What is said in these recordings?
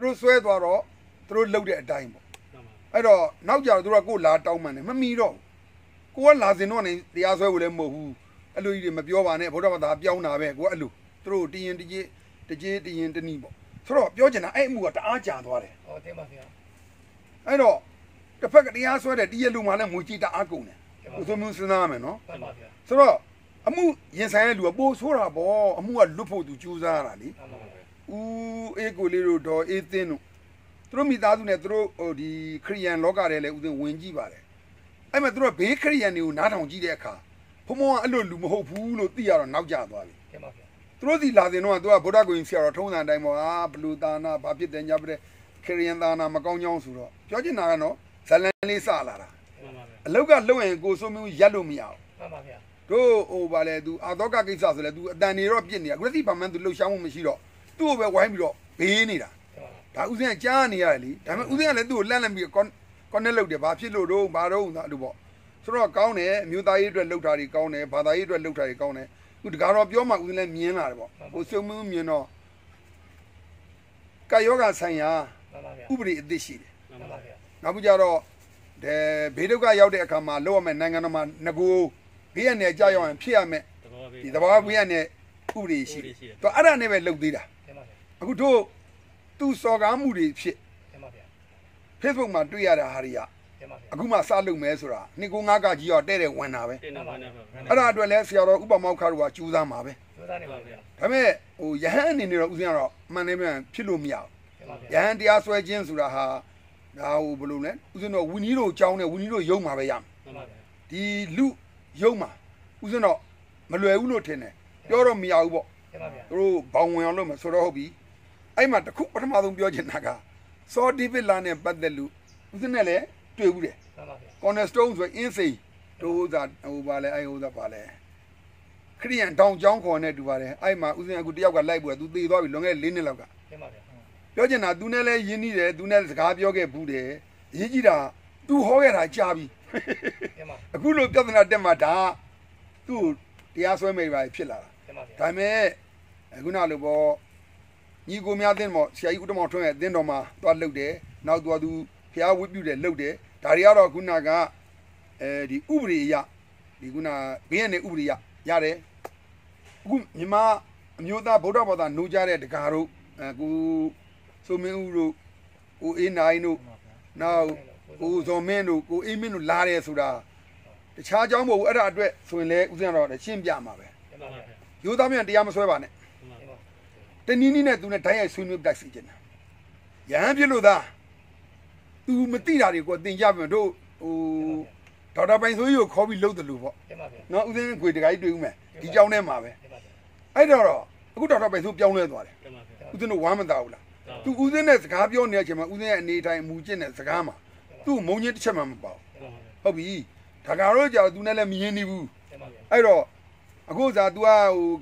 သူတို့ဆွဲသွားတော့သူတို့လှုပ်တဲ့အတိုင်းပေါ့အဲ့တော့နောက်ကြတော့သူကကိုလာတောင်းမှန်တယ်မမီတော့ကိုကလာစင်တော့နေတရားဆွဲဖို့လည်းမဟုတ်ဘူးအဲ့လိုကြီးတွေမပြောပါနဲ့ဗုဒ္ဓဘာသာပြောင်းတာပဲကိုကအဲ့လိုသူတို့တည်ရင်တကြီးတကြီးတည်ရင်တနည်းပေါ့ဆိုတော့ပြောချင်တာအဲ့အမှုကတအားကြာသွားတယ်ဟုတ်တယ်ပါဗျာအဲ့တော့တစ်ဖက်ကတရားဆွဲတယ်တည်ရလူမှလည်းငွေကြီးတအားကုန်တယ်ကိုဆိုမျိုးစဉ်းစားရမယ်နော်ဟုတ်ပါဗျာဆိုတော့အမှုရင်ဆိုင်တဲ့လူကပိုဆိုးတာပေါ့အမှုကလွတ်ဖို့သူကြိုးစားရတာလေဟုတ်ပါဗျာဦးအေးကိုလေးတို့ဒေါ်အေးသင်းတို့သူတို့မိသားစုနဲ့သူတို့ဟိုဒီခရီးယန်လောကထဲလည်းဦးသင်းဝင်ကြည့်ပါတယ်အဲ့မှာသူတို့ဘေးခရီးယန်တွေကိုနားထောင်ကြည့်တဲ့အခါဖုံဖုံကအဲ့လိုလူမဟုတ်ဘူးလို့သိရတော့နောက်ကျသွားပြီခင်ပါဗျာသူတို့စီလာတဲ့တော့သူကဗုဒ္ဓဂုဏ်ဆရာတော်ထုံးစံအတိုင်းပေါ့အာဘလူသာနာဘာဖြစ်တယ်ညာဖြစ်တယ်ခရီးယန်သာနာမကောင်းကြောင်းဆိုတော့ပြောချင်တာကတော့ဇလန်လေးစလာတာအလောက်ကလှုပ်ရင်ကိုစိုးမျိုးရက်လို့မရဘူးမှန်ပါဗျာတို့ဟိုဗာလဲ तू အာတော့ကကိစ္စဆိုလဲ तू အတန်နေတော့ပြစ်နေအခုလက်စီဘာမှန်း तू လှုပ်ရှားမှုမရှိတော့သူ့ကိုပဲဝိုင်းပြီးတော့ဘေးနေတာဒါဥစဉ်ကကြားနေရတယ်လေဒါပေမဲ့ဥစဉ်ကလည်းသူ့ကိုလှန့်လှန့်ပြီးကောကောနက်လုပ်တယ်ဘာဖြစ်လို့တော့ဘာတော့အဲ့လိုပေါ့ဆိုတော့ကောင်းတယ်မြို့သားရေးအတွက်လှုပ်တာတွေကောင်းတယ်ဘာသာရေးအတွက်လှုပ်တာတွေကောင်းတယ်သူတကားတော့ပြောမှဥစဉ်လည်းမြင်လာတယ်ပေါ့ဟိုစုံမှုမြင်တော့ကာယောဂဆိုင်ရာဥပဒေအသစ်ရှိတယ်နောက်ပြီးကြတော့အဲဘေးဒုက္ခရောက်တဲ့အခါမှာလောက်ရမယ်နိုင်ငံတော်မှာငကိုဘေးရနယ်ကြောက်ရအောင်ဖြစ်ရမယ်ဒီသဘောဘေးရနယ်ဥပဒေရှိတယ်သူအဲ့ဒါနဲ့ပဲလှုပ်သေးတာအခုတို့သူစော်ကားမှုတွေဖြစ်တင်ပါဗျာ Facebook မှာတွေ့ရတာဟာတွေကတင်ပါဗျာအခုမှစလုပ်မယ်ဆိုတာ295ကကြီးရောတဲ့တဲ့ဝင်တာပဲတင်ပါဗျာအဲ့ဒါအတွက်လဲဆရာတော်ဥပမောက်ခါတို့ကကြိုးစားမှာပဲကြိုးစားနေပါဗျာဒါပေမဲ့ဟိုယဟန်အနေနဲ့တော့ဥစဉ်ကတော့မှန်နေပြန်ဖြစ်လို့မရဘူးယဟန်တရားစွဲခြင်းဆိုတာဟာဒါဟိုဘယ်လိုလဲဥစဉ်တော့ဝီနီးတို့ကြောင်းနဲ့ဝီနီးတို့ယုံမှာပဲရမှာဒီလူယုံမှာဥစဉ်တော့မလွယ်ဘူးလို့ထင်တယ်ပြောတော့မရဘူးပေါ့တို့ဘောင်ဝင်အောင်လုပ်မယ်ဆိုတော့ဟုတ်ပြီအဲ့မှာတခုပထမဆုံးပြောချင်တာကစောဒေးဗစ်လာနဲ့ပတ်သက်လို့ဦးစင်းနဲ့လည်းတွေ့ဘူးတယ်ကွန်နက်စတုန်းဆိုအင်းစိန်တို့ဟိုသာဟိုပါလဲအဲ့ဟိုသာပါလဲခရီးရန်တောင်ကျောင်းခေါ်နေတူပါတယ်အဲ့မှာဦးစင်းအခုတယောက်ကလိုက်ပွဲသူသေသွားပြီလွန်ခဲ့၄နှစ်လောက်ကပြောချင်တာသူနဲ့လည်းယဉ်နေတယ်သူနဲ့စကားပြောခဲ့ဘူးတယ်အရေးကြီးတာသူဟောခဲ့တာကြာပြီအခုလိုပြဿနာတက်မှာဒါသူ့တရားစွဲမိပါဖြစ်လာတာဒါပေမဲ့အခုနလိုပေါ့ညီကိုများအသင်းပေါ့ဆရာကြီးဦးတမောင်ထွန်းရဲ့အသင်းတော်မှာသွားလှုပ်တယ်နောက်သွားသူဖျားဝတ်ပြုတယ်လှုပ်တယ်ဒါတွေကတော့ခုနကအဲဒီဥပဒေရဒီခုနဘေးရနေဥပဒေရရတယ်အခုမြန်မာအမျိုးသားဗုဒ္ဓဘာသာနှိုးကြတဲ့တရားတို့အခုစုမင်းဦးတို့ကိုအေးနိုင်တို့နောက်ကိုဇော်မင်းတို့ကိုအေးမင်းတို့လာတယ်ဆိုတာတခြားเจ้าမဟုတ်ဘူးအဲ့ဒါအတွက်ဆိုရင်လည်းဥစဉ်တော့ရှင်းပြမှာပဲရိုးသားမြန်တရားမဆွဲပါနဲ့တနည်းနည်းနဲ့သူနဲ့တိုက်ရိုက်ဆွေးနွေးပြတ်စီကျင်တာရဟန်းဖြစ်လို့သားသူမသိတာတွေကိုအတင်ကြပြန်တို့ဟိုဒေါက်တာပိုင်ဆိုကြီးကိုခေါ်ပြီးလှုပ်တယ်လို့ပေါ့နော်ဦးစင်းခွေတကကြီးတွေ့ဦးမယ်ဒီကြောင်းထဲမှာပဲအဲ့တော့အခုဒေါက်တာပိုင်ဆိုပြောင်းလဲသွားတယ်ဦးစင်းတို့ဝမ်းမသာဘူးလားသူဦးစင်းနဲ့စကားပြောနေတဲ့အချိန်မှာဦးစင်းရဲ့အနေထိုင်မူကျင့်တဲ့စကားမှာသူ့မုံညင်းတစ်ချက်မှမပေါ့ဟုတ်ပြီဒါကတော့ကြာသူနဲ့လည်းမရင်းနေဘူးအဲ့တော့အခုစား तू က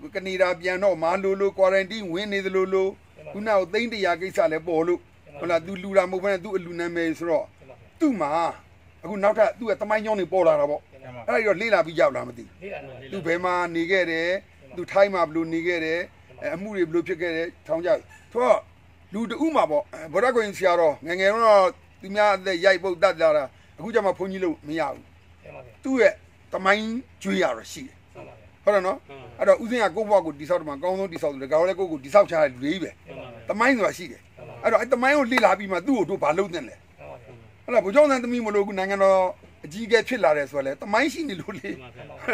ဟိုကနေဒါပြန်တော့မာလိုလို quarantine ဝင်နေသလိုလိုခုနကသိန်းတရာကိစ္စလည်းပေါ်လို့ဟုတ်လား तू လူလာမဟုတ်ဘဲ तू အလူနာမည်ဆိုတော့သူ့မှာအခုနောက်ထပ် तू ကတမိုင်းကြောင်းတွေပေါ်လာတာပေါ့အဲ့ဒါကြီးတော့လေ့လာပြီးကြောက်လားမသိသူဘယ်မှာနေခဲ့တယ်သူထိုင်းမှာဘယ်လိုနေခဲ့တယ်အမှုတွေဘယ်လိုဖြစ်ခဲ့တယ်ထောင်းကြတယ်သူကလူတူမှာပေါ့ဗောဓကွင်ဆရာတော်ငငယ်တော့သူများအသက်ရိုက်ပုတ်တတ်လာတာအခုကျမှဘုန်းကြီးလို့မရဘူးသူ့ရဲ့တမိုင်းကျွေးရတော့ရှိတယ်ဟုတ်တယ်နော်အဲ့တော့ဥစဉ်ကကိုယ့်ဘဝကိုတိဆောက်တယ်မှာအကောင်းဆုံးတိဆောက်တယ်ဒါကြောင့်လည်းကိုယ့်ကိုတိဆောက်ချတဲ့လူတွေကြီးပဲတမိုင်းဆိုတာရှိတယ်အဲ့တော့အဲ့တမိုင်းကိုလေ့လာပြီးမှသူ့ကိုတို့ဘာလုပ်သင့်လဲဟုတ်လားဘုကျောင်းဆန်းသမီးမလို့ခုနိုင်ငံတော်အကြီးအကဲဖြစ်လာတယ်ဆိုတော့လေတမိုင်းရှိနေလို့လေ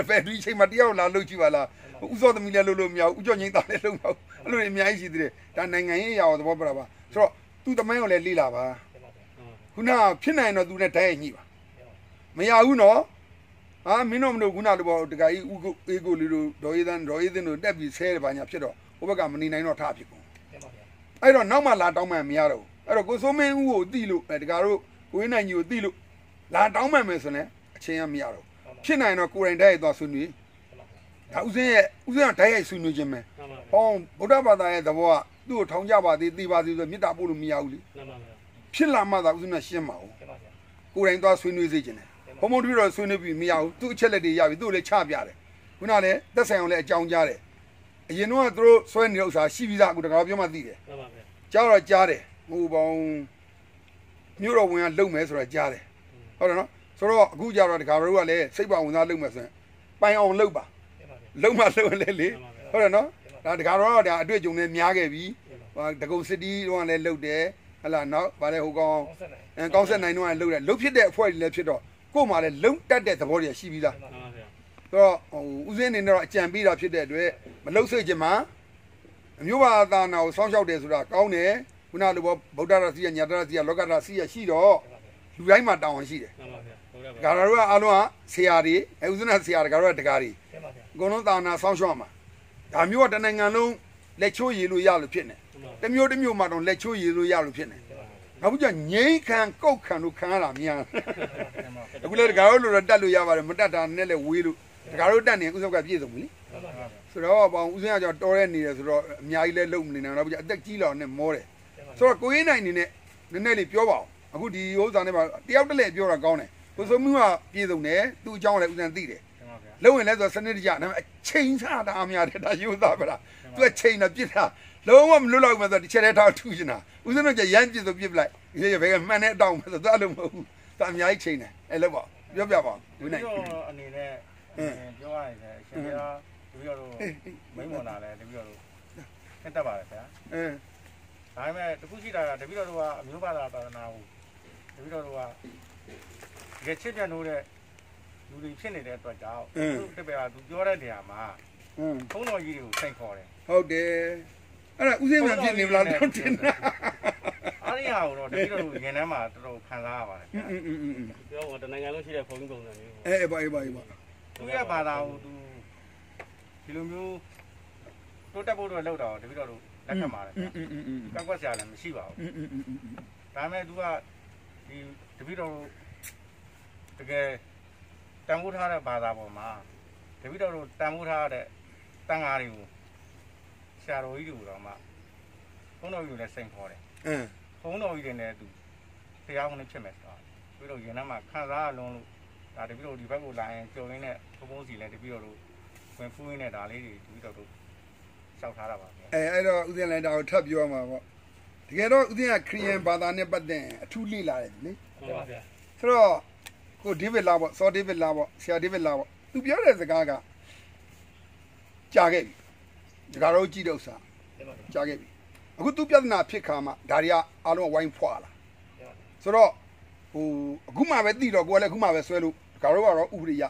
ဘယ်ဒီအချိန်မှာတယောက်လာလှုပ်ကြည့်ပါလားဥစောသမီးလည်းလှုပ်လို့မရဘူးဥကျော်ငိမ့်သားလည်းလှုပ်မရဘူးအဲ့လိုအများကြီးရှိသေးတယ်ဒါနိုင်ငံရေးအရာကိုသဘောပေါက်တာပါဆိုတော့သူတမိုင်းကိုလည်းလေ့လာပါခုနဖြစ်နိုင်တော့သူနဲ့တိုက်ရိုက်ညှိပါမရဘူးနော်အာမင်းတို့မတို့ခုနတော့တကကြီးဥကိုအေကိုလေးတို့ဒေါ်အေးသန်းဒေါ်အေးသင်းတို့တက်ပြီးဆဲတယ်ဘာညာဖြစ်တော့ဟိုဘက်ကမနေနိုင်တော့ထားဖြစ်ကုန်အဲ့တော့နောက်မှလာတောင်းမှမရတော့ဘူးအဲ့တော့ကိုစိုးမင်းဦးကိုတိလို့တကတို့ကိုင်းနိုင်ကြီးကိုတိလို့လာတောင်းမှမယ်ဆိုရင်အချင်းရမရတော့ဖြစ်နိုင်တော့ကိုရင်တိုက်ရိုက်သွားဆွနေဒါဥစဉ်ရဲ့ဥစဉ်ကတိုက်ရိုက်ဆွနေခြင်းပဲဟောဗုဒ္ဓဘာသာရဲ့သဘောကသူ့ကိုထောင်းကြပါသေးသိပါသေးဆိုမေတ္တာပို့လို့မရဘူးလေဖြစ်လာမှသာဥစဉ်ကရှင်းပါဦးကိုရင်သွားဆွနေစေခြင်းတယ်ဘုံဘုံတပည့်တော်ဆွေးနွေးပြီးမရဘူးသူ့အချက်လက်တွေရပြီသူ့လည်းချပြတယ်ခုနလည်းသက်ဆိုင်အောင်လည်းအကြောင်းကြားတယ်အရင်တော့သူတို့ဆွဲနေတဲ့ဥစ္စာရှိပြီးသားအခုတကားပြောမှသိတယ်မှန်ပါဗျာကြားတော့ကြားတယ်ဟိုပေါင်းမြို့တော်ဝင်ကလုံမယ်ဆိုတော့ကြားတယ်ဟုတ်တယ်နော်ဆိုတော့အခုကြတော့တကားတို့ကလည်းစိတ်ပါဝင်စားလုံမယ်ဆိုရင်ပိုင်အောင်လုံပါလုံမလုံလေလေဟုတ်တယ်နော်ဒါတကားတော့ဒါအတွေ့အကြုံနဲ့များခဲ့ပြီဒဂုံစစ်တီးတော့လည်းလုံတယ်ဟလာနောက်ဗာလဲဟိုကောင်ကောင်းဆက်နိုင်တော့လည်းလုံတယ်လုံဖြစ်တဲ့အဖွဲ့တွေလည်းဖြစ်တော့ကို့မှာလည်းလုံတက်တဲ့သဘောတွေရှိပြီးသားမှန်ပါဗျာတော့ဟိုဦးစင်းနေတော့အကြံပေးတာဖြစ်တဲ့အတွက်မလုံဆွေ့ခြင်းမှာအမျိုးဘာသာနာကိုစောင့်ရှောက်တယ်ဆိုတာကောင်းတယ်ခုနလိုဘောဗုဒ္ဓရာစီယညာတရာစီယလောကရာစီယရှိတော့လူတိုင်းမှာတောင်းဝန်ရှိတယ်မှန်ပါဗျာဒါကြတော့အားလုံးကဆရာတွေအဲဦးစင်းကဆရာတွေကြတော့တကားတွေအကုန်လုံးသာနာစောင့်ရှောက်မှာဒါမျိုးကတနိုင်ငံလုံးလက်ချိုးရည်လို့ရလို့ဖြစ်နေတမျိုးတမျိုးမှာတော့လက်ချိုးရည်လို့ရလို့ဖြစ်နေနောက်ပြီးကြငိမ့်ခံကုတ်ခံတို့ခံရတာမြန်အခုလည်းတကားတို့လိုတော့တတ်လို့ရပါတယ်မတတ်တာနဲ့လည်းဝေးလို့တကားတို့တတ်နေဥစ္စာကပြည့်စုံပြီလေဆိုတော့ပေါ့ဥစ္စာကကြောင့်တော်ရဲနေတယ်ဆိုတော့အများကြီးလည်းလုံမနေနိုင်တော့ပြီးအသက်ကြီးလာနဲ့မောတယ်ဆိုတော့ကိုရင်းနိုင်နေနဲ့နည်းနည်းလေးပြောပါအောင်အခုဒီဥစ္စာနဲ့ပါတယောက်တည်းလည်းပြောတာကောင်းတယ်ကိုစုံမှုကပြည့်စုံတယ်သူ့အကြောင်းလည်းဥစ္စာသိတယ်လုံဝင်လဲဆိုစနစ်တကျနာမည်ချိန်ချတာအများတယ်ဒါယူသားပလားသူကချိန်တာပြစ်တာလုံးဝမလွတ်လောက်မှဆိုတစ်ချက်တည်းထောက်ထူချင်တာဦးစင်းတို့ကရမ်းပြစ်ဆိုပြစ်ပလိုက်ရေရေဘယ်ကမှန်တဲ့အတောင်မှဆိုသူအဲ့လိုမဟုတ်ဘူးသူအများကြီးချိန်တယ်အဲ့လိုပေါ့ပြောပြပါဦးနိုင်အနေနဲ့ပြောရရင်အရှင်ဘုရားတပည့်တော်မိမ့်မော်လာလဲတပည့်တော်ခက်တတ်ပါတယ်ခင်ဗျာအင်းဒါပေမဲ့တခုရှိတာကတပည့်တော်ကအမျိုးဘာသာသာသနာကိုတပည့်တော်ကတကယ်ချစ်မြတ်လို့တဲ့လူတွေဖြစ်နေတဲ့အတွက်ကြောင့်သူတပည့်ကသူပြောတဲ့နေရာမှာဘုန်းတော်ကြီးတွေကိုစိတ်ခေါ်တယ်ဟုတ်တယ်အဲ့ဒါဥစဉ်မှဖြစ်နေမလားတော့တင်တာအားရအောင်တော့တပည့်တော်ရင်ထဲမှာတော်တော်ခံစားရပါတယ်อืมๆๆပြောတော့တနိုင်ငံလုံးရှိတဲ့ဘုန်းကြီးပုံစံမျိုးအဲအေးပါအေးပါအေးပါသူရဲ့ဘာသာကိုသူဒီလိုမျိုးတိုးတက်ဖို့တော့လောက်တာတော့တပည့်တော်တို့လက်ခံပါတယ်ကောက်ကွက်ဆရာလည်းမရှိပါဘူးဒါပေမဲ့သူကဒီတပည့်တော်တို့တကယ်တန်ဖိုးထားတဲ့ဘာသာပေါ်မှာတပိတော်တို့တန်ဖိုးထားတဲ့တန်ဃာတွေကိုဆရာတော်ကြီးတွေတော့မှဘုန်းတော်ကြီးလည်းစိန်ခေါ်တယ်အင်းဘုန်းတော်ကြီးတွေနဲ့သူတရားဝင်ဖြစ်မယ်ဆိုတော့တပိတော်ရင်ထဲမှာခံစားရလုံးလို့ဒါတပိတော်ဒီဘက်ကိုလာရင်ကြုံရင်းနဲ့ဘုံဘုံစီလည်းတပိတော်တို့ဝင်ဖူးရင်းနဲ့ဒါလေးတွေတပိတော်တို့လျှောက်ထားတာပါဗျအဲအဲ့တော့ဥစဉ်လည်းဒါကိုထပ်ပြောရမှာပေါ့တကယ်တော့ဥစဉ်ကခရီးယန်ဘာသာနဲ့ပတ်သက်အထူးလေ့လာတယ်လေဟုတ်ပါဗျာဆိုတော့ဟိုဒေးဗစ်လာပေါ့ဆောဒေးဗစ်လာပေါ့ဆရာဒေးဗစ်လာပေါ့သူပြောတဲ့စကားကကြာခဲ့ပြီဒကာတော့ကြည့်တဲ့ဥစ္စာကြာခဲ့ပြီအခုသူပြဿနာဖြစ်ခါမှာဒါတွေကအလုံးဝိုင်းဖွာလာဆိုတော့ဟိုအခုမှပဲသိတော့ကိုယ်ကလည်းအခုမှပဲဆွဲလို့ဒကာတော့ကတော့ဥပဒေရ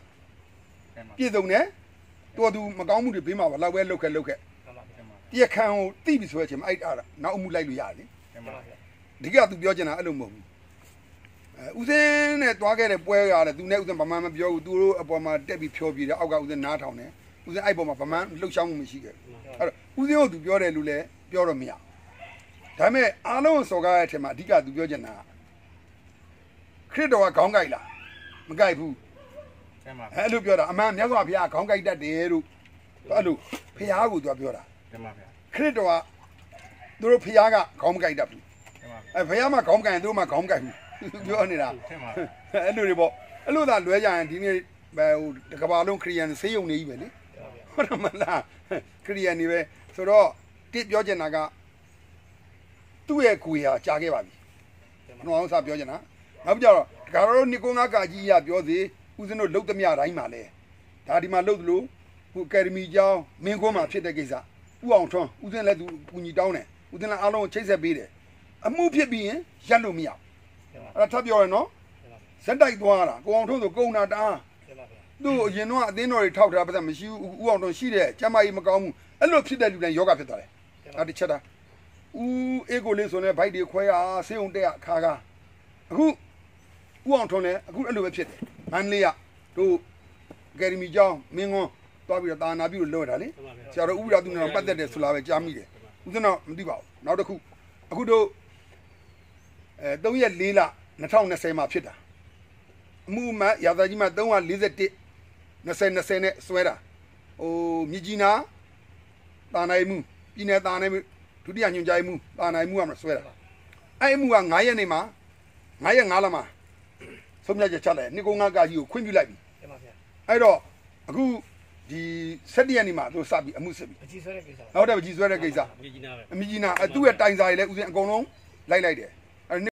ပြည့်စုံတယ်တော်သူမကောင်းမှုတွေဘေးမှာပဲလောက်ပဲလောက်ခဲ့လောက်ခဲ့တရားခံကိုသိပြီဆိုတဲ့အချိန်မှာအဲ့ဒါနောက်အမှုလိုက်လို့ရတယ်ဒီကသူပြောချင်တာအဲ့လိုမဟုတ်ဘူးဦးစင်းနဲ့တွားခဲ့တဲ့ပွဲရတယ်သူနဲ့ဦးစင်းဗမာမပြောဘူးသူတို့အပေါ်မှာတက်ပြီးဖြောပြတယ်အောက်ကဦးစင်းနားထောင်တယ်ဦးစင်းအဲ့ပေါ်မှာဗမာလှုပ်ရှားမှုမရှိခဲ့ဘူးအဲ့တော့ဦးစင်းကိုသူပြောတယ်လို့လည်းပြောတော့မရဒါပေမဲ့အားလုံးစော်ကားတဲ့အထက်မှာအဓိကသူပြောချင်တာခရစ်တော်ကခေါင်းကိုက်လားမကိုက်ဘူးအဲ့လိုပြောတာအမှန်မြတ်စွာဘုရားခေါင်းကိုက်တတ်တယ်လို့အဲ့လိုဘုရားကိုသူကပြောတာခရစ်တော်ကသူတို့ဘုရားကခေါင်းမကိုက်တတ်ဘူးအဲဘုရားမှခေါင်းကိုက်ရင်သူတို့မှခေါင်းကိုက်ဘူးပြောနေတာအဲ့လိုတွေပေါ့အဲ့လိုသာလွဲကြရင်ဒီနေ့ဟိုတကဘာလုံးခရီးယန်ဆေးရုံနေကြီးပဲလေဟုတ်တယ်မလားခရီးယန်နေပဲဆိုတော့တိပြောချင်တာကသူ့ရဲ့ကိုယ်ဟာကြာခဲ့ပါပြီကျွန်တော်အောင်စပြောချင်တာနောက်ကြတော့ဒါကြတော့နိကုန်းငါကာကြီးရပြောစီဦးဇင်းတို့လှုပ်သမျှတိုင်းမှာလဲဒါဒီမှာလှုပ်သလိုဟိုအကယ်ဒမီကျောင်းမင်းကွန်းမှာဖြစ်တဲ့ကိစ္စဦးအောင်ထွန်းဦးဇင်းလည်းသူကူညီတောင်းတယ်ဦးဇင်းလည်းအားလုံးချိတ်ဆက်ပေးတယ်အမှုဖြစ်ပြီးရင်ရပ်လို့မရဘူးအဲ့ဒါထပ်ပြောရနော်ဇက်တိုက်သွားတာကိုအောင်ထွန်းဆိုကုံနာတာသူ့အရင်တော့အသင်းတော်တွေထောက်ထားပါသက်မရှိဘူးဦးအောင်ထွန်းရှိတယ်ကျမကြီးမကောင်းဘူးအဲ့လိုဖြစ်တဲ့လူတိုင်းယောဂဖြစ်သွားတယ်နောက်တစ်ချက်တာဦးအေကိုလေးဆိုနေဘိုက်တွေခွဲရဆေးုံတက်ရခါကားအခုဦးအောင်ထွန်းလည်းအခုအဲ့လိုပဲဖြစ်တယ်မန်လေးကတို့အကယ်ဒမီကျောင်းမင်းကွန်းသွားပြီးတော့တာနာပြုလို့လောက်တာလေဆရာတော်ဥပဒေသူနဲ့ပတ်သက်တယ်ဆိုလာပဲကြားမိတယ်ဦးသနာမသိပါဘူးနောက်တစ်ခုအခုတို့အဲ3ရက်4လ2020မှာဖြစ်တာအမှုမှန်ရာဇာကြီးမှ341 20 20နဲ့ဆွဲတာဟိုမြကြီးနာတာနိုင်မှုပြည်နယ်တာနိုင်မှုဒုတိယညွှန်ကြားမှုတာနိုင်မှုကမဆွဲတာအဲ့အမှုက9ရက်နေမှာ9ရက်9လမှာဆုံးဖြတ်ချက်ချလိုက်နှစ်ကုန်းကားကြီးကိုခွင့်ပြုလိုက်ပြီအဲ့တော့အခုဒီ7ရက်နေမှာသူစပြီးအမှုစစ်ပြီအကြီးဆွဲတဲ့ကိစ္စဟုတ်တယ်အကြီးဆွဲတဲ့ကိစ္စအမြကြီးနာပဲအမြကြီးနာသူ့ရဲ့တိုင်စာတွေလည်းဥစဉ်အကုန်လုံးလိုက်လိုက်တယ်